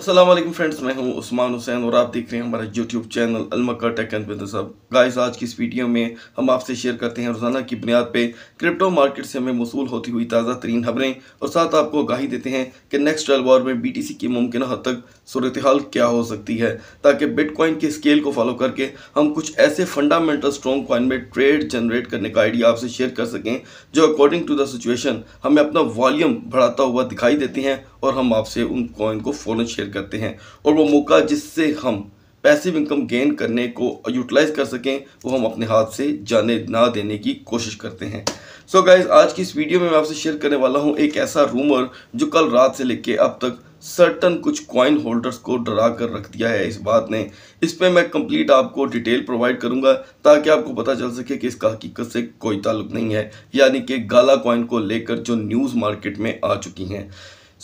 Aslam friends मैं हूं उस्मान हुसैन और आप देख रहे हैं हमारा यूट्यूब चैनल अलमक्का टेक एंड बिजनेस अब गाइस आज की इस वीडियो में हम आपसे शेयर करते हैं रोज़ाना की बुनियाद पे क्रिप्टो मार्केट से हमें मौसू होती हुई ताज़ा तरीन खबरें और साथ आपको गाही देते हैं कि नेक्स्ट ट्वेल्व वॉर में बी की मुमकिन हद तक सूरत हाल क्या हो सकती है ताकि बिटकॉइन के स्केल को फॉलो करके हम कुछ ऐसे फंडामेंटल स्ट्रॉन्ग कॉइन में ट्रेड जनरेट करने का आइडिया आपसे शेयर कर सकें जो अकॉर्डिंग टू द सिचुएशन हमें अपना वॉल्यूम बढ़ाता हुआ दिखाई देते हैं और हम आपसे उन कॉइन को फ़ौरन शेयर करते हैं और वो मौका जिससे हम पैसिव इनकम गेन करने को यूटिलाइज कर सकें वो हम अपने हाथ से जाने ना देने की कोशिश करते हैं सो so गाइज आज की इस वीडियो में मैं आपसे शेयर करने वाला हूँ एक ऐसा रूमर जो कल रात से लेके अब तक सर्टन कुछ कॉइन होल्डर्स को डरा कर रख दिया है इस बात ने इस पर मैं कंप्लीट आपको डिटेल प्रोवाइड करूंगा ताकि आपको पता चल सके कि इसका हकीकत से कोई ताल्लुक नहीं है यानी कि गाला कॉइन को लेकर जो न्यूज़ मार्केट में आ चुकी हैं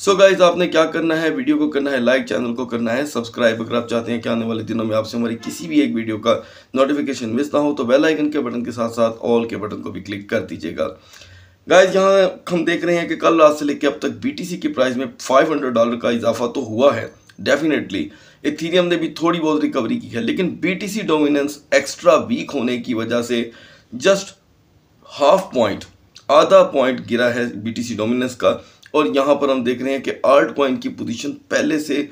सो so गाइज आपने क्या करना है वीडियो को करना है लाइक चैनल को करना है सब्सक्राइब अगर आप चाहते हैं कि आने वाले दिनों में आपसे हमारी किसी भी एक वीडियो का नोटिफिकेशन मिस ना हो तो बेल आइकन के बटन के साथ साथ ऑल के बटन को भी क्लिक कर दीजिएगा गाइज यहाँ हम देख रहे हैं कि कल रात से लेकर अब तक बी के प्राइस में फाइव डॉलर का इजाफा तो हुआ है डेफिनेटली इथीरियम ने भी थोड़ी बहुत रिकवरी की है लेकिन बी डोमिनेंस एक्स्ट्रा वीक होने की वजह से जस्ट हाफ पॉइंट आधा पॉइंट गिरा है बी डोमिनेंस का और यहाँ पर हम देख रहे हैं कि आर्ट कॉइन की पोजीशन पहले से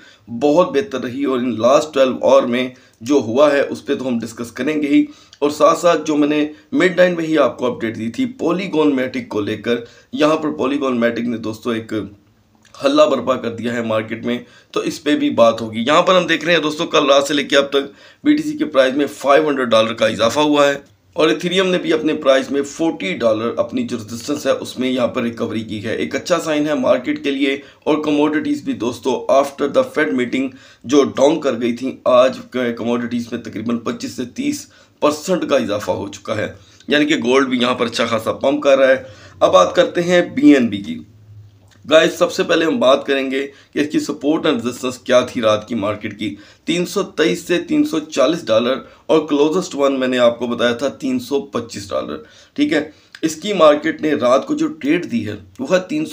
बहुत बेहतर रही और इन लास्ट ट्वेल्व आवर में जो हुआ है उस पर तो हम डिस्कस करेंगे ही और साथ साथ जो मैंने मिड नाइन में ही आपको अपडेट दी थी पोलीगोन मैटिक को लेकर यहाँ पर पोलीगोन मैटिक ने दोस्तों एक हल्ला बर्पा कर दिया है मार्केट में तो इस पर भी बात होगी यहाँ पर हम देख रहे हैं दोस्तों कल रात से लेकर अब तक बी के प्राइस में फाइव डॉलर का इजाफा हुआ है और इथेरियम ने भी अपने प्राइस में 40 डॉलर अपनी जो रजिस्टेंस है उसमें यहाँ पर रिकवरी की है एक अच्छा साइन है मार्केट के लिए और कमोडिटीज़ भी दोस्तों आफ्टर द फेड मीटिंग जो डाउन कर गई थी आज कमोडिटीज़ में तकरीबन 25 से 30 परसेंट का इजाफा हो चुका है यानी कि गोल्ड भी यहाँ पर अच्छा खासा पम्प कर रहा है अब बात करते हैं बी की गाइस सबसे पहले हम बात करेंगे कि इसकी सपोर्ट एंड रेजिस्टेंस क्या थी रात की मार्केट की 323 से 340 डॉलर और क्लोजेस्ट वन मैंने आपको बताया था 325 डॉलर ठीक है इसकी मार्केट ने रात को जो ट्रेड दी है वह है तीन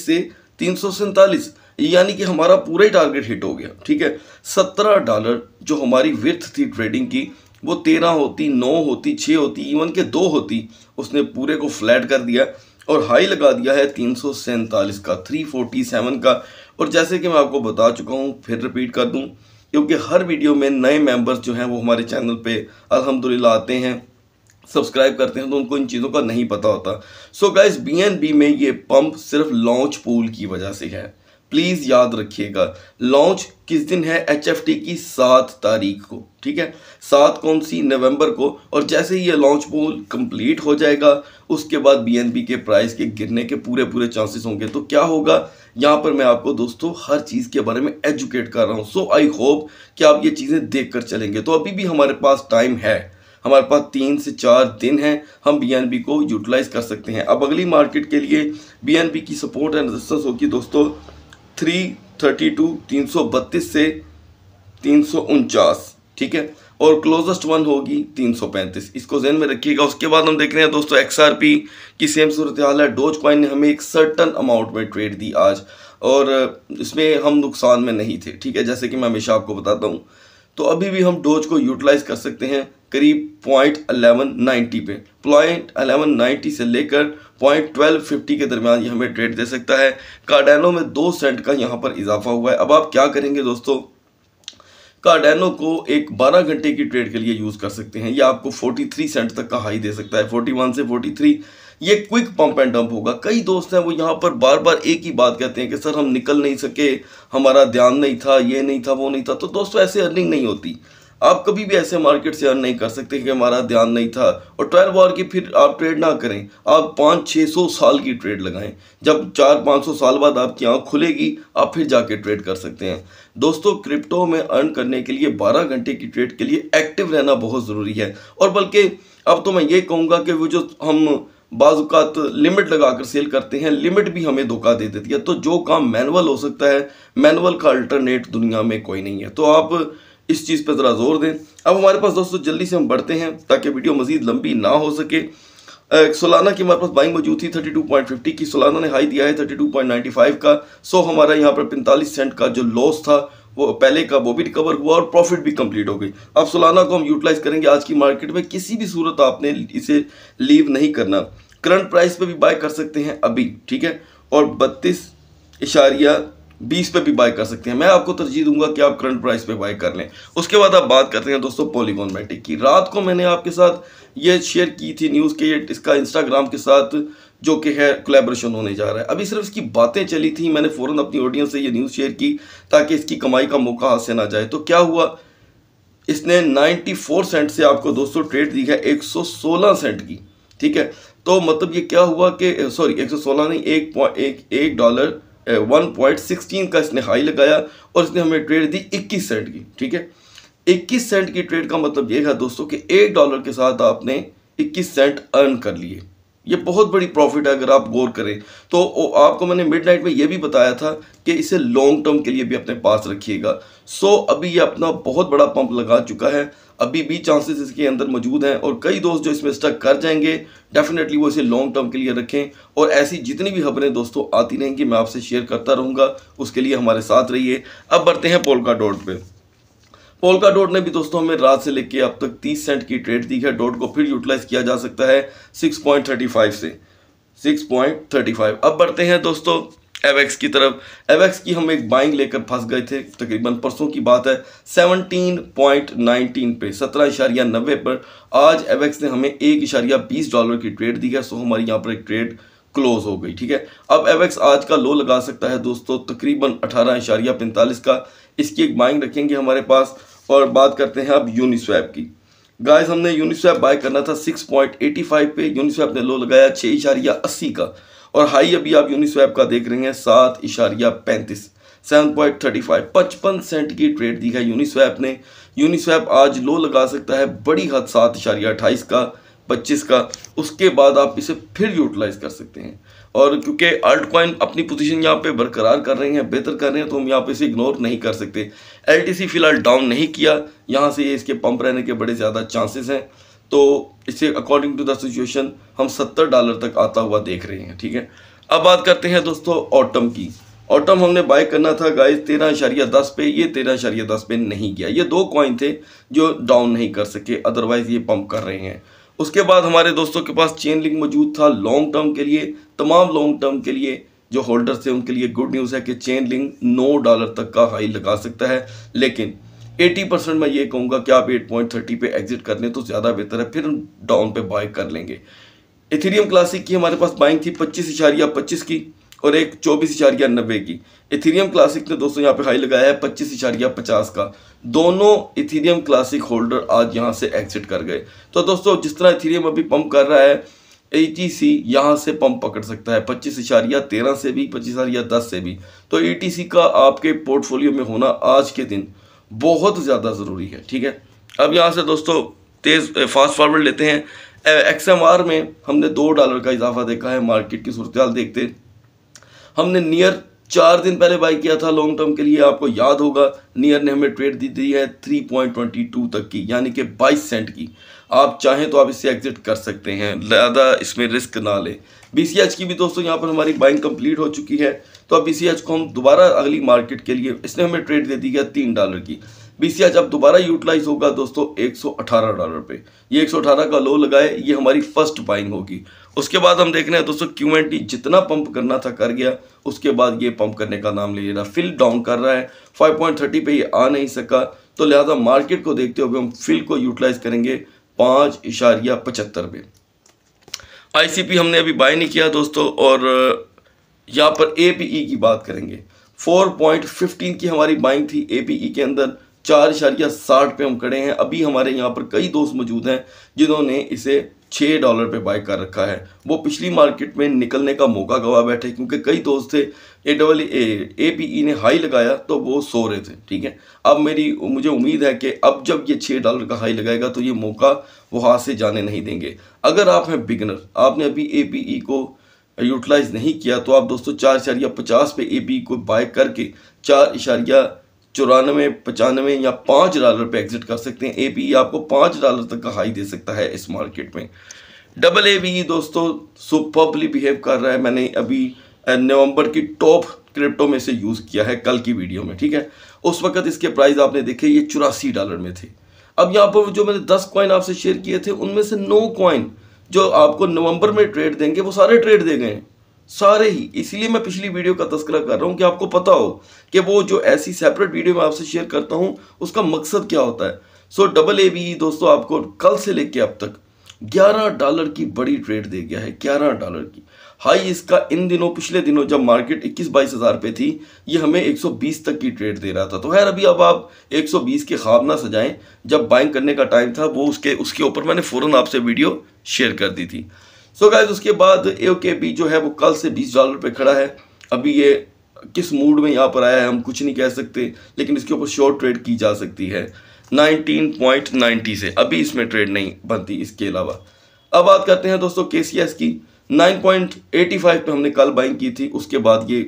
से तीन यानी कि हमारा पूरा ही टारगेट हिट हो गया ठीक है सत्रह डॉलर जो हमारी विथ थी ट्रेडिंग की वो तेरह होती नौ होती छः होती इवन के दो होती उसने पूरे को फ्लैट कर दिया और हाई लगा दिया है तीन सौ सैंतालीस का थ्री फोर्टी सेवन का और जैसे कि मैं आपको बता चुका हूँ फिर रिपीट कर दूँ क्योंकि हर वीडियो में नए मेंबर्स जो हैं वो हमारे चैनल पे अल्हम्दुलिल्लाह आते हैं सब्सक्राइब करते हैं तो उनको इन चीज़ों का नहीं पता होता सो गाइस बीएनबी में ये पंप सिर्फ लॉन्च पूल की वजह से है प्लीज़ याद रखिएगा लॉन्च किस दिन है एच की सात तारीख को ठीक है सात कौन सी नवंबर को और जैसे ही ये लॉन्च पोल कंप्लीट हो जाएगा उसके बाद बीएनबी के प्राइस के गिरने के पूरे पूरे चांसेस होंगे तो क्या होगा यहाँ पर मैं आपको दोस्तों हर चीज़ के बारे में एजुकेट कर रहा हूँ सो आई होप कि आप ये चीज़ें देख कर चलेंगे तो अभी भी हमारे पास टाइम है हमारे पास तीन से चार दिन हैं हम बी को यूटिलाइज़ कर सकते हैं अब अगली मार्केट के लिए बी की सपोर्ट एंड रेजिस्टेंस होगी दोस्तों थ्री थर्टी टू तीन सौ बत्तीस से तीन सौ उनचास ठीक है और क्लोजेस्ट वन होगी 335 इसको जेन में रखिएगा उसके बाद हम देख रहे हैं दोस्तों एक्सआरपी की सेम सूरत हाल है डोज कॉइन ने हमें एक सर्टन अमाउंट में ट्रेड दी आज और इसमें हम नुकसान में नहीं थे ठीक है जैसे कि मैं हमेशा आपको बताता हूँ तो अभी भी हम डोज को यूटिलाइज कर सकते हैं करीब पॉइंट अलेवन नाइन्टी पे पॉइंट अलेवन नाइन्टी से लेकर पॉइंट ट्वेल्व फिफ्टी के दरमियान ये हमें ट्रेड दे सकता है कार्डेनो में दो सेंट का यहाँ पर इजाफा हुआ है अब आप क्या करेंगे दोस्तों कार्डेनो को एक 12 घंटे की ट्रेड के लिए यूज़ कर सकते हैं या आपको 43 सेंट तक का हाई दे सकता है 41 से थ्री ये क्विक पंप एंड डंप होगा कई दोस्त हैं वो यहाँ पर बार बार एक ही बात कहते हैं कि सर हम निकल नहीं सके हमारा ध्यान नहीं था ये नहीं था वो नहीं था तो दोस्तों ऐसे अर्निंग नहीं होती आप कभी भी ऐसे मार्केट से अर्न नहीं कर सकते कि हमारा ध्यान नहीं था और ट्वेल्व आवर की फिर आप ट्रेड ना करें आप पाँच छः सौ साल की ट्रेड लगाएं जब चार पाँच सौ साल बाद आपकी आँख खुलेगी आप फिर जाके ट्रेड कर सकते हैं दोस्तों क्रिप्टो में अर्न करने के लिए बारह घंटे की ट्रेड के लिए एक्टिव रहना बहुत ज़रूरी है और बल्कि अब तो मैं ये कहूँगा कि वो जो हम बाज़ात लिमिट लगा कर सेल करते हैं लिमिट भी हमें धोखा दे देती है तो जो काम मैनुअल हो सकता है मैनुअल का अल्टरनेट दुनिया में कोई नहीं है तो आप इस चीज़ पर ज़रा जोर दें अब हमारे पास दोस्तों जल्दी से हम बढ़ते हैं ताकि वीडियो मज़ीद लंबी ना हो सके सोलाना की हमारे पास बाइंग मौजूद थी 32.50 की सोलाना ने हाई दिया है 32.95 का सो हमारा यहाँ पर 45 सेंट का जो लॉस था वो पहले का वो भी रिकवर हुआ और प्रॉफिट भी कंप्लीट हो गई अब सोलाना को हम यूटिलाइज करेंगे आज की मार्केट में किसी भी सूरत आपने इसे लीव नहीं करना करंट प्राइस पे भी बाय कर सकते हैं अभी ठीक है और बत्तीस इशारिया बीस पे भी बाय कर सकते हैं मैं आपको तरजीह दूंगा कि आप करंट प्राइस पे बाय कर लें उसके बाद आप बात करते हैं दोस्तों पॉलीगोन मैटिक की रात को मैंने आपके साथ ये शेयर की थी न्यूज़ के इसका इंस्टाग्राम के साथ जो कि है कोलेब्रेशन होने जा रहा है अभी सिर्फ इसकी बातें चली थी मैंने फ़ौरन अपनी ऑडियंस से ये न्यूज़ शेयर की ताकि इसकी कमाई का मौका हाथ से ना जाए तो क्या हुआ इसने 94 सेंट से आपको दोस्तों ट्रेड दी है 116 सेंट की ठीक है तो मतलब ये क्या हुआ कि सॉरी 116 नहीं एक एक एक डॉलर वन पॉइंट सिक्सटीन का इसने हाई लगाया और इसने हमें ट्रेड दी इक्कीस सेंट की ठीक है इक्कीस सेंट की ट्रेड का मतलब ये है दोस्तों कि एक डॉलर के साथ आपने इक्कीस सेंट अर्न कर लिए ये बहुत बड़ी प्रॉफिट है अगर आप गौर करें तो आपको मैंने मिडनाइट में ये भी बताया था कि इसे लॉन्ग टर्म के लिए भी अपने पास रखिएगा सो so, अभी ये अपना बहुत बड़ा पंप लगा चुका है अभी भी चांसेस इसके अंदर मौजूद हैं और कई दोस्त जो इसमें स्टक कर जाएंगे डेफिनेटली वो इसे लॉन्ग टर्म के लिए रखें और ऐसी जितनी भी खबरें दोस्तों आती रहेंगी मैं आपसे शेयर करता रहूँगा उसके लिए हमारे साथ रहिए अब बढ़ते हैं पोलका डॉट पर पोलका डॉट ने भी दोस्तों हमें रात से लेके अब तक 30 सेंट की ट्रेड दी है डॉट को फिर यूटिलाइज किया जा सकता है 6.35 से 6.35 अब बढ़ते हैं दोस्तों एवेक्स की तरफ एवेक्स की हम एक बाइंग लेकर फंस गए थे तकरीबन परसों की बात है 17.19 पे सत्रह इशारिया नब्बे पर आज एवेक्स ने हमें एक इशारिया बीस डॉलर की ट्रेड दी है सो हमारी यहाँ पर एक ट्रेड क्लोज हो गई ठीक है अब एवेक्स आज का लो लगा सकता है दोस्तों तकरीबन अठारह इशारिया पैंतालीस का इसकी एक बाइंग रखेंगे हमारे पास और बात करते हैं अब यूनिस्वैप की गाइस हमने यूनिस्वैप बाय करना था 6.85 पे यूनिस्वैप ने लो लगाया छः इशारिया अस्सी का और हाई अभी आप यूनिस्वैप का देख रहे हैं सात इशारिया पैंतीस सेवन पॉइंट थर्टी फाइव पचपन सेंट की ट्रेड दी है यूनिस्वैप ने यूनिस्वैप आज लो लगा सकता है बड़ी हद सात इशारिया अट्ठाईस का पच्चीस का उसके बाद आप इसे फिर यूटिलाइज कर सकते हैं और क्योंकि अल्ट कॉइन अपनी पोजीशन यहाँ पे बरकरार कर रहे हैं बेहतर कर रहे हैं तो हम यहाँ पे इसे इग्नोर नहीं कर सकते एल फिलहाल डाउन नहीं किया यहाँ से ये इसके पंप रहने के बड़े ज़्यादा चांसेस हैं तो इसे अकॉर्डिंग टू द सिचुएशन हम सत्तर डॉलर तक आता हुआ देख रहे हैं ठीक है अब बात करते हैं दोस्तों ऑटम की ऑटम हमने बाय करना था गाइस तेरह इशारिया दस पे ये तेरह इशारिया दस पे नहीं गया ये दो कॉइन थे जो डाउन नहीं कर सके अदरवाइज ये पंप कर रहे हैं उसके बाद हमारे दोस्तों के पास चेन लिंक मौजूद था लॉन्ग टर्म के लिए तमाम लॉन्ग टर्म के लिए जो होल्डर थे उनके लिए गुड न्यूज़ है कि चेन लिंक नौ डॉलर तक का हाई लगा सकता है लेकिन 80 परसेंट मैं ये कहूँगा कि आप 8.30 पे एग्जिट कर लें तो ज़्यादा बेहतर है फिर डाउन पे बाय कर लेंगे इथेरियम क्लासिक की हमारे पास बाइंग थी पच्चीस इशारिया पच्चीस की और एक चौबीस इशारिया नब्बे की इथीरियम क्लासिक ने दोस्तों यहाँ पे हाई लगाया है पच्चीस इशारिया पचास का दोनों इथीरियम क्लासिक होल्डर आज यहाँ से एग्जिट कर गए तो दोस्तों जिस तरह इथीरियम अभी पंप कर रहा है ई टी सी यहाँ से पंप पकड़ सकता है पच्चीस इशारिया तेरह से भी पच्चीस इशारिया दस से भी तो ई टी सी का आपके पोर्टफोलियो में होना आज के दिन बहुत ज़्यादा ज़रूरी है ठीक है अब यहाँ से दोस्तों तेज़ फास्ट फॉरवर्ड लेते हैं एक्स एम आर में हमने दो डॉलर का इजाफा देखा है मार्केट की सूरत देखते हमने नियर चार दिन पहले बाई किया था लॉन्ग टर्म के लिए आपको याद होगा नियर ने हमें ट्रेड दी दी है 3.22 तक की यानी कि 22 सेंट की आप चाहें तो आप इससे एग्जिट कर सकते हैं ज़्यादा इसमें रिस्क ना लें बी की भी दोस्तों यहाँ पर हमारी बाइंग कंप्लीट हो चुकी है तो अब बी को हम दोबारा अगली मार्केट के लिए इसने हमें ट्रेड दे दी है तीन डॉलर की बीसीआई जब दोबारा यूटिलाइज होगा दोस्तों 118 डॉलर पे ये 118 का लो लगाए ये हमारी फर्स्ट बाइंग होगी उसके बाद हम देख रहे हैं दोस्तों क्यू एन टी जितना पंप करना था कर गया उसके बाद ये पंप करने का नाम ले रहा फिल डाउन कर रहा है 5.30 पे ये आ नहीं सका तो लिहाजा मार्केट को देखते हुए हम फिल को यूटिलाइज करेंगे पाँच इशारिया पचहत्तर पे आई हमने अभी बाय नहीं किया दोस्तों और यहाँ पर ए e की बात करेंगे 4.15 की हमारी बाइंग थी ए e के अंदर चार इशारिया साठ पे हम खड़े हैं अभी हमारे यहाँ पर कई दोस्त मौजूद हैं जिन्होंने इसे छः डॉलर पे बाय कर रखा है वो पिछली मार्केट में निकलने का मौका गवा बैठे क्योंकि कई दोस्त थे A double A A P E ने हाई लगाया तो वो सो रहे थे ठीक है अब मेरी मुझे उम्मीद है कि अब जब ये छः डॉलर का हाई लगाएगा तो ये मौका वो हाथ से जाने नहीं देंगे अगर आप हैं बिगनर आपने अभी ए पी ई को यूटिलाइज़ नहीं किया तो आप दोस्तों चार इशारिया पचास पे ए पी e को बाय करके चार इशारिया चौरानवे पचानवे या पाँच डॉलर पे एग्जिट कर सकते हैं ए पी e आपको पाँच डॉलर तक का हाई दे सकता है इस मार्केट में डबल ए भी दोस्तों सुपरबली बिहेव कर रहा है मैंने अभी नवंबर की टॉप क्रिप्टो में से यूज़ किया है कल की वीडियो में ठीक है उस वक्त इसके प्राइस आपने देखे ये चौरासी डॉलर में थे अब यहाँ पर जो मैंने दस कॉइन आपसे शेयर किए थे उनमें से नौ कॉइन जो आपको नवंबर में ट्रेड देंगे वो सारे ट्रेड दे गए हैं सारे ही इसीलिए मैं पिछली वीडियो का तस्करा कर रहा हूँ कि आपको पता हो कि वो जो ऐसी सेपरेट वीडियो मैं आपसे शेयर करता हूँ उसका मकसद क्या होता है सो डबल ए बी दोस्तों आपको कल से लेके अब तक 11 डॉलर की बड़ी ट्रेड दे गया है 11 डॉलर की हाई इसका इन दिनों पिछले दिनों जब मार्केट इक्कीस बाईस हज़ार पे थी ये हमें 120 तक की ट्रेड दे रहा था तो खैर अभी अब आप 120 के ख्वाब ना सजाएं जब बाइंग करने का टाइम था वो उसके उसके ऊपर मैंने फ़ौरन आपसे वीडियो शेयर कर दी थी सो गाइज उसके बाद ए के बी जो है वो कल से बीस डॉलर पर खड़ा है अभी ये किस मूड में यहाँ पर आया है हम कुछ नहीं कह सकते लेकिन इसके ऊपर शॉर्ट ट्रेड की जा सकती है 19.90 से अभी इसमें ट्रेड नहीं बनती इसके अलावा अब बात करते हैं दोस्तों के की 9.85 पे हमने कल बाइंग की थी उसके बाद ये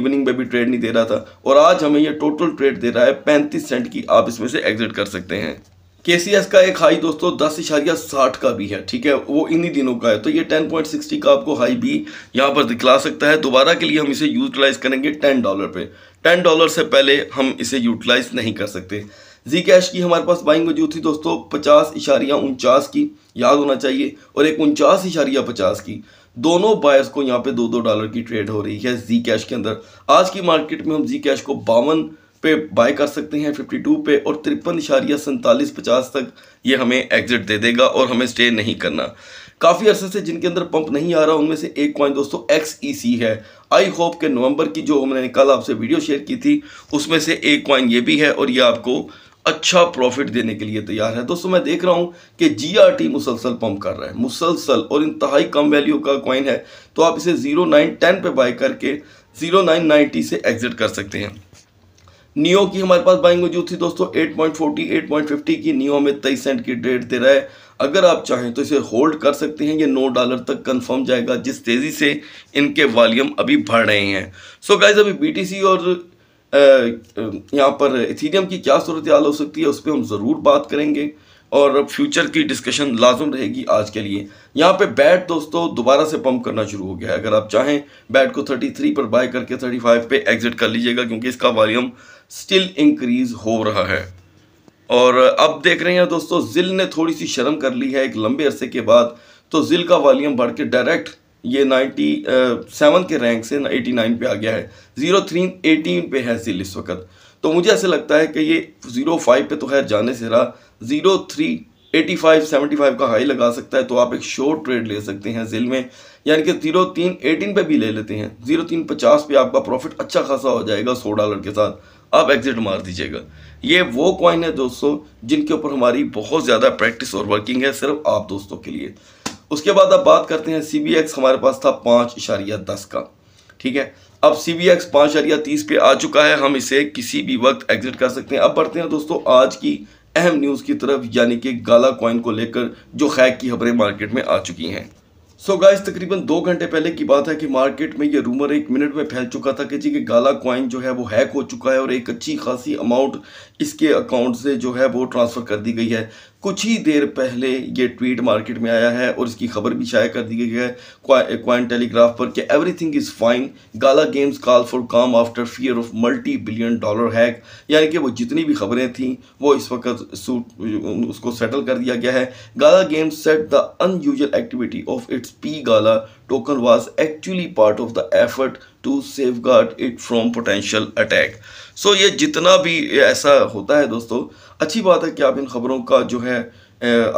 इवनिंग में भी ट्रेड नहीं दे रहा था और आज हमें ये टोटल ट्रेड दे रहा है 35 सेंट की आप इसमें से एग्जिट कर सकते हैं के सी एस का एक हाई दोस्तों दस इशारिया साठ का भी है ठीक है वो इन्हीं दिनों का है तो ये टेन पॉइंट सिक्सटी का आपको हाई भी यहाँ पर दिखला सकता है दोबारा के लिए हम इसे यूटिलाइज करेंगे टेन डॉलर पे टेन डॉलर से पहले हम इसे यूटिलाइज नहीं कर सकते जी कैश की हमारे पास बाइंग मौजूद थी दोस्तों पचास इशारिया उनचास की याद होना चाहिए और एक उनचास इशारिया पचास की दोनों बायर्स को यहाँ पे दो दो डॉलर की ट्रेड हो रही है जी कैश के अंदर आज की मार्केट में हम जी कैश को बावन पे बाय कर सकते हैं 52 पे और तिरपन इशारिया सैंतालीस पचास तक ये हमें एग्जिट दे देगा और हमें स्टे नहीं करना काफ़ी अर्से से जिनके अंदर पंप नहीं आ रहा उनमें से एक कॉइन दोस्तों एक्स ई सी है आई होप के नवंबर की जो मैंने कल आपसे वीडियो शेयर की थी उसमें से एक कॉइन ये भी है और ये आपको अच्छा प्रॉफिट देने के लिए तैयार है दोस्तों मैं देख रहा हूँ कि जी आर टी मुसलसल पम्प कर रहा है मुसलसल और इंतहाई कम वैल्यू का कॉइन है तो आप इसे ज़ीरो नाइन टेन पर बाई करके ज़ीरो नाइन नाइन्टी से एग्ज़िट कर सकते हैं नियो की हमारे पास बाइंग मौजूद थी दोस्तों 8.40 8.50 की नियो में तेईस सेंट की ट्रेड दे रहा है अगर आप चाहें तो इसे होल्ड कर सकते हैं ये नौ डॉलर तक कंफर्म जाएगा जिस तेज़ी से इनके वॉल्यूम अभी बढ़ रहे हैं सो so गाइज अभी बीटीसी और यहाँ पर इथीरियम की क्या सूरत हाल हो सकती है उस पर हम ज़रूर बात करेंगे और फ्यूचर की डिस्कशन लाजम रहेगी आज के लिए यहाँ पे बैट दोस्तों दोबारा से पंप करना शुरू हो गया है अगर आप चाहें बैट को 33 पर बाय करके 35 पे एग्जिट कर लीजिएगा क्योंकि इसका वॉल्यूम स्टिल इंक्रीज हो रहा है और अब देख रहे हैं दोस्तों जिल ने थोड़ी सी शर्म कर ली है एक लंबे अरसे के बाद तो जिल का वॉल्यूम बढ़ के डायरेक्ट ये नाइन्टी सेवन के रैंक से एटी नाइन पे आ गया है जीरो थ्री एटीन पे है जिल इस वक्त तो मुझे ऐसे लगता है कि ये ज़ीरो फाइव पे तो खैर जाने से रहा zero three eighty five seventy five का हाई लगा सकता है तो आप एक शॉर्ट ट्रेड ले सकते हैं जिल में यानी कि जीरो तीन एटीन पे भी ले लेते हैं जीरो तीन पचास पे आपका प्रॉफिट अच्छा खासा हो जाएगा सौ डॉलर के साथ आप एग्जिट मार दीजिएगा ये वो कॉइन है दोस्तों जिनके ऊपर हमारी बहुत ज़्यादा प्रैक्टिस और वर्किंग है सिर्फ आप दोस्तों के लिए उसके बाद आप बात करते हैं सी हमारे पास था पाँच इशारिया दस का ठीक है अब सी बी एक्स पाँच अरिया तीस पे आ चुका है हम इसे किसी भी वक्त एग्जिट कर सकते हैं अब बढ़ते हैं दोस्तों आज की अहम न्यूज़ की तरफ यानी कि गाला कॉइन को लेकर जो हैक की खबरें मार्केट में आ चुकी हैं सो गाइस तकरीबन दो घंटे पहले की बात है कि मार्केट में ये रूमर एक मिनट में फैल चुका था कि जी कि गाला कॉइन जो है वो हैक हो चुका है और एक अच्छी खासी अमाउंट इसके अकाउंट से जो है वो ट्रांसफ़र कर दी गई है कुछ ही देर पहले ये ट्वीट मार्केट में आया है और इसकी खबर भी शाया कर दी गई है क्वाइन टेलीग्राफ पर कि everything is fine Gala Games call for calm after fear of multi billion dollar hack यानी कि वो जितनी भी खबरें थीं वो इस वक्त सूट उसको सेटल कर दिया गया है Gala Games set the unusual activity of its P Gala token was actually part of the effort to safeguard it from potential attack so ये जितना भी ऐसा होता है दोस्तों अच्छी बात है कि आप इन खबरों का जो है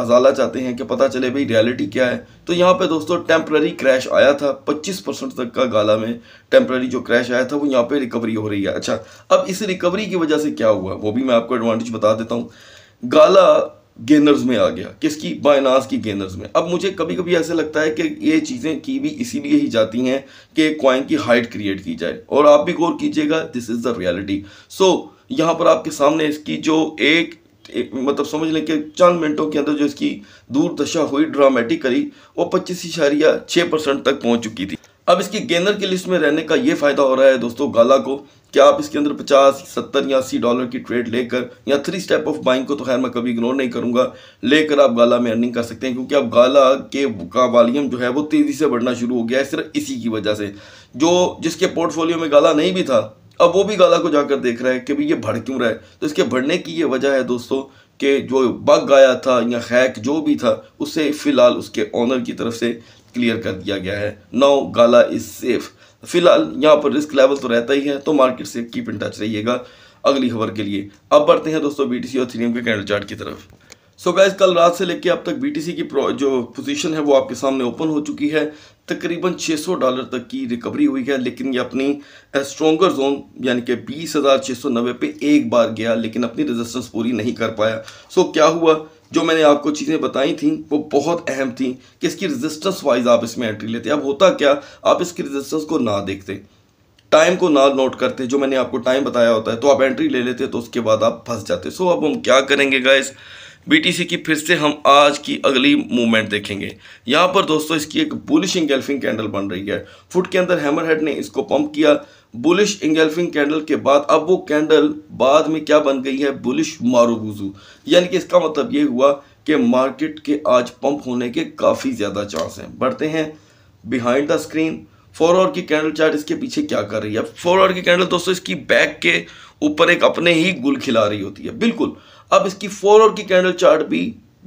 अजाला चाहते हैं कि पता चले भाई रियलिटी क्या है तो यहाँ पे दोस्तों टेम्प्ररी क्रैश आया था 25 परसेंट तक का गाला में टेम्प्ररी जो क्रैश आया था वो यहाँ पे रिकवरी हो रही है अच्छा अब इस रिकवरी की वजह से क्या हुआ वो भी मैं आपको एडवांटेज बता देता हूँ गाला गेंदर्स में आ गया किसकी बायनास की गेंदर्स में अब मुझे कभी कभी ऐसा लगता है कि ये चीज़ें की भी इसीलिए ही जाती हैं कि क्वाइन की हाइट क्रिएट की जाए और आप भी गौर कीजिएगा this is the reality so यहाँ पर आपके सामने इसकी जो एक मतलब समझ लें कि चंद मिनटों के अंदर जो इसकी दूरदशा हुई ड्रामेटिकली वो पच्चीस इशारिया छः परसेंट तक पहुँच चुकी थी अब इसकी गेनर की लिस्ट में रहने का ये फ़ायदा हो रहा है दोस्तों गाला को कि आप इसके अंदर 50, 70 या 80 डॉलर की ट्रेड लेकर या थ्री स्टेप ऑफ बाइंग को तो खैर मैं कभी इग्नोर नहीं करूंगा लेकर आप गाला में अर्निंग कर सकते हैं क्योंकि अब गाला के का वॉल्यूम जो है वो तेज़ी से बढ़ना शुरू हो गया है सिर्फ इसी की वजह से जो जिसके पोर्टफोलियो में गाला नहीं भी था अब वो भी गाला को जाकर देख रहा है कि भाई ये भड़ क्यों रहा है तो इसके बढ़ने की ये वजह है दोस्तों के जो बग आया था या हैक जो भी था उसे फ़िलहाल उसके ऑनर की तरफ से क्लियर कर दिया गया है नौ गाला इज सेफ फिलहाल यहाँ पर रिस्क लेवल तो रहता ही है तो मार्केट से कीप इन टच रहिएगा अगली खबर के लिए अब बढ़ते हैं दोस्तों बीटीसी और थ्री के कैंडल चार्ट की तरफ सो so गाइज कल रात से लेके अब तक बी की जो पोजीशन है वो आपके सामने ओपन हो चुकी है तकरीबन 600 डॉलर तक की रिकवरी हुई है लेकिन ये अपनी स्ट्रोंगर जोन यानी कि बीस हज़ार सौ नब्बे पे एक बार गया लेकिन अपनी रेजिस्टेंस पूरी नहीं कर पाया सो so, क्या हुआ जो मैंने आपको चीज़ें बताई थी वो बहुत अहम थी कि इसकी रेजिस्टेंस वाइज आप इसमें एंट्री लेते अब होता क्या आप इसकी रेजिस्टेंस को ना देखते टाइम को ना नोट करते जो मैंने आपको टाइम बताया होता है तो आप एंट्री ले लेते तो उसके बाद आप फंस जाते सो अब हम क्या करेंगे गाइज़ बीटीसी की फिर से हम आज की अगली मूवमेंट देखेंगे यहाँ पर दोस्तों इसकी एक बुलिश इंगेल्फिंग कैंडल बन रही है फुट के अंदर हैमर हेड ने इसको पंप किया बुलिश इंगेल्फिंग कैंडल के बाद अब वो कैंडल बाद में क्या बन गई है बुलिश मारूगुजू यानी कि इसका मतलब ये हुआ कि मार्केट के आज पंप होने के काफ़ी ज़्यादा चांस हैं बढ़ते हैं behind the screen four hour की कैंडल चार्ट इसके पीछे क्या कर रही है फोर आवर की कैंडल दोस्तों इसकी बैक के ऊपर एक अपने ही गुल खिला रही होती है बिल्कुल अब इसकी फोर आवर की कैंडल चार्ट भी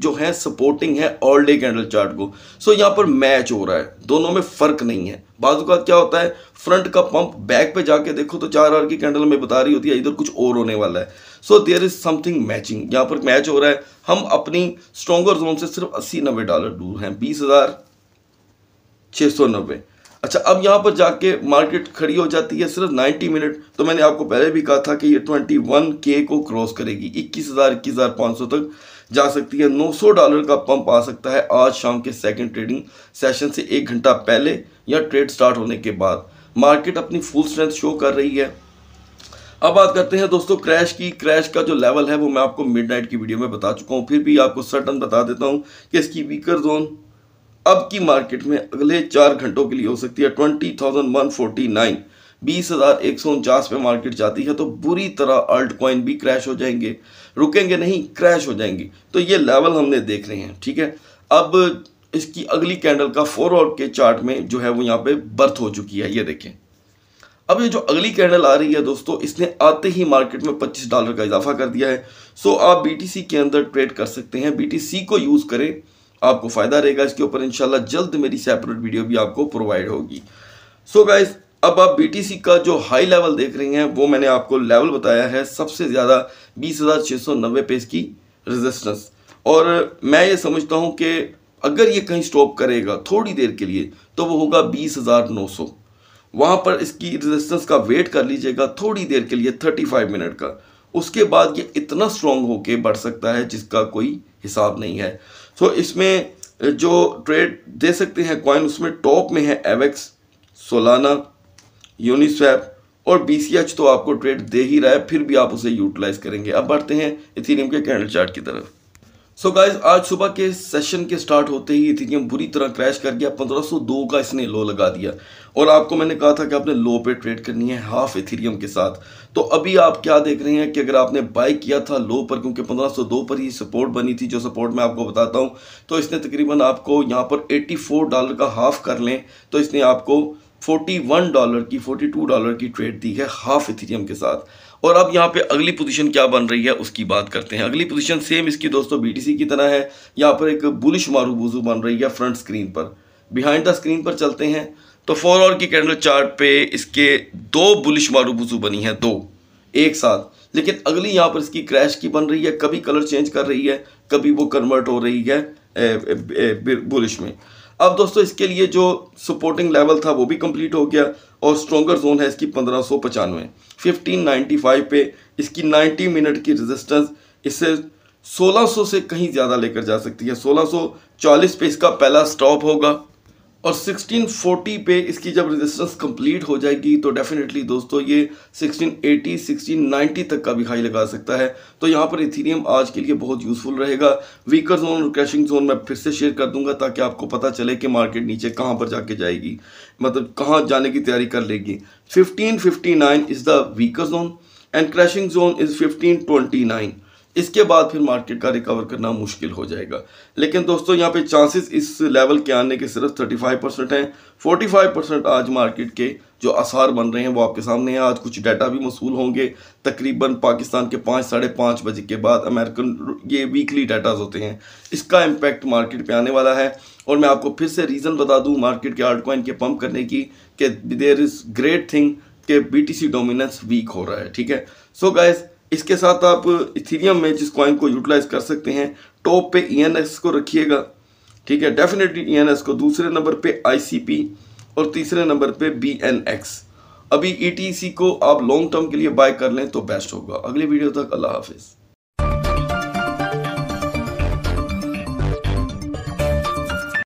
जो है सपोर्टिंग है ऑल डे कैंडल चार्ट को सो यहाँ पर मैच हो रहा है दोनों में फर्क नहीं है बाजू का क्या होता है फ्रंट का पंप बैक पे जाके देखो तो चार आर की कैंडल में बता रही होती है इधर कुछ और होने वाला है so there is something matching यहाँ पर मैच हो रहा है हम अपनी स्ट्रोंगर जोन से सिर्फ अस्सी नब्बे डॉलर दूर हैं बीस हज़ार सौ नब्बे अच्छा अब यहाँ पर जाके मार्केट खड़ी हो जाती है सिर्फ 90 मिनट तो मैंने आपको पहले भी कहा था कि ये 21 के को क्रॉस करेगी इक्कीस हज़ार इक्कीस हज़ार पाँच सौ तक जा सकती है 900 डॉलर का पंप आ सकता है आज शाम के सेकंड ट्रेडिंग सेशन से एक घंटा पहले या ट्रेड स्टार्ट होने के बाद मार्केट अपनी फुल स्ट्रेंथ शो कर रही है अब बात करते हैं दोस्तों क्रैश की क्रैश का जो लेवल है वो मैं आपको मिडनाइट की वीडियो में बता चुका हूँ फिर भी आपको सर्टन बता देता हूँ कि इसकी वीकर जोन अब की मार्केट में अगले चार घंटों के लिए हो सकती है twenty thousand one forty nine बीस हज़ार एक सौ उनचास पे मार्केट जाती है तो बुरी तरह अल्ट कॉइन भी क्रैश हो जाएंगे रुकेंगे नहीं क्रैश हो जाएंगे तो ये लेवल हमने देख रहे हैं ठीक है अब इसकी अगली कैंडल का फोर और के चार्ट में जो है वो यहाँ पे बर्थ हो चुकी है ये देखें अब ये जो अगली कैंडल आ रही है दोस्तों इसने आते ही मार्केट में 25 डॉलर का इजाफा कर दिया है सो आप बीटीसी के अंदर ट्रेड कर सकते हैं बीटीसी को यूज़ करें आपको फ़ायदा रहेगा इसके ऊपर इंशाल्लाह जल्द मेरी सेपरेट वीडियो भी आपको प्रोवाइड होगी सो so गाइस अब आप बीटीसी का जो हाई लेवल देख रहे हैं वो मैंने आपको लेवल बताया है सबसे ज़्यादा बीस हज़ार छः सौ नब्बे पे इसकी रेजिस्टेंस और मैं ये समझता हूँ कि अगर ये कहीं स्टॉप करेगा थोड़ी देर के लिए तो वो होगा बीस हज़ार नौ सौ वहाँ पर इसकी रेजिस्टेंस का वेट कर लीजिएगा थोड़ी देर के लिए थर्टी फाइव मिनट का उसके बाद ये इतना स्ट्रॉन्ग होके बढ़ सकता है जिसका कोई हिसाब नहीं है सो so, इसमें जो ट्रेड दे सकते हैं कॉइन उसमें टॉप में है एवेक्स सोलाना यूनिस्वैप और बी तो आपको ट्रेड दे ही रहा है फिर भी आप उसे यूटिलाइज करेंगे अब बढ़ते हैं इथीरियम के कैंडल चार्ट की तरफ सो so गाइज आज सुबह के सेशन के स्टार्ट होते ही इथीरियम बुरी तरह क्रैश कर गया 1502 का इसने लो लगा दिया और आपको मैंने कहा था कि आपने लो पे ट्रेड करनी है हाफ इथीरियम के साथ तो अभी आप क्या देख रहे हैं कि अगर आपने बाई किया था लो पर क्योंकि 1502 पर ही सपोर्ट बनी थी जो सपोर्ट मैं आपको बताता हूँ तो इसने तकरीबन आपको यहाँ पर एट्टी डॉलर का हाफ कर लें तो इसने आपको 41 डॉलर की 42 डॉलर की ट्रेड दी है हाफ इथेरियम के साथ और अब यहाँ पे अगली पोजीशन क्या बन रही है उसकी बात करते हैं अगली पोजीशन सेम इसकी दोस्तों बीटीसी की तरह है यहाँ पर एक बुलिश मारूबूजू बन रही है फ्रंट स्क्रीन पर बिहाइंड द स्क्रीन पर चलते हैं तो फोर आवर की कैंडल चार्ट पे इसके दो बुलिश मारूबूजू बनी है दो एक साथ लेकिन अगली यहाँ पर इसकी क्रैश की बन रही है कभी कलर चेंज कर रही है कभी वो कन्वर्ट हो रही है बुलिश में अब दोस्तों इसके लिए जो सपोर्टिंग लेवल था वो भी कंप्लीट हो गया और स्ट्रॉगर जोन है इसकी पंद्रह सौ पचानवे फिफ्टीन नाइन्टी फाइव पे इसकी नाइन्टी मिनट की रेजिस्टेंस इससे 1600 से कहीं ज़्यादा लेकर जा सकती है 1640 पे इसका पहला स्टॉप होगा और 1640 पे इसकी जब रेजिस्टेंस कंप्लीट हो जाएगी तो डेफिनेटली दोस्तों ये 1680 1690 तक का भी हाई लगा सकता है तो यहाँ पर इथीरियम आज के लिए बहुत यूज़फुल रहेगा वीकर जोन और क्रैशिंग जोन मैं फिर से शेयर कर दूंगा ताकि आपको पता चले कि मार्केट नीचे कहाँ पर जाके जाएगी मतलब कहाँ जाने की तैयारी कर लेगी fifteen is the weaker zone and crashing zone is fifteen इसके बाद फिर मार्केट का रिकवर करना मुश्किल हो जाएगा लेकिन दोस्तों यहाँ पे चांसेस इस लेवल के आने के सिर्फ 35 परसेंट हैं 45 परसेंट आज मार्केट के जो आसार बन रहे हैं वो आपके सामने हैं आज कुछ डाटा भी मसूल होंगे तकरीबन पाकिस्तान के पाँच साढ़े पाँच बजे के बाद अमेरिकन ये वीकली डाटाज होते हैं इसका इम्पैक्ट मार्केट पर आने वाला है और मैं आपको फिर से रीज़न बता दूँ मार्केट के आर्ट के पम्प करने की कि देर इज़ ग्रेट थिंग के बी टी डोमिनेंस वीक हो रहा है ठीक है सो so गाइज़ इसके साथ आप इथीरियम में जिस कॉइन को यूटिलाइज कर सकते हैं टॉप पे ईएनएस को रखिएगा ठीक है डेफिनेटली ईएनएस को दूसरे नंबर पे आईसीपी और तीसरे नंबर पे बीएनएक्स अभी ईटीसी e को आप लॉन्ग टर्म के लिए बाय कर लें तो बेस्ट होगा अगली वीडियो तक अल्लाह हाफिज़